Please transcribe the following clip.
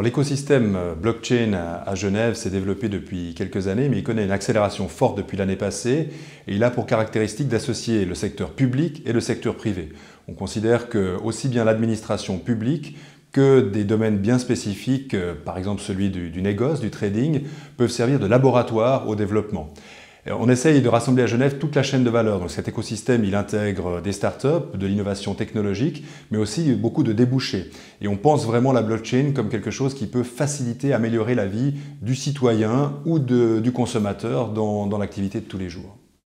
l'écosystème euh, blockchain à Genève s'est développé depuis quelques années, mais il connaît une accélération forte depuis l'année passée et il a pour caractéristique d'associer le secteur public et le secteur privé. On considère que aussi bien l'administration publique que des domaines bien spécifiques, euh, par exemple celui du, négoce, du trading, peuvent servir de laboratoire au développement. On essaye de rassembler à Genève toute la chaîne de valeur. Donc cet écosystème, il intègre des startups, de l'innovation technologique, mais aussi beaucoup de débouchés. Et on pense vraiment la blockchain comme quelque chose qui peut faciliter, améliorer la vie du citoyen ou du consommateur dans l'activité de tous les jours.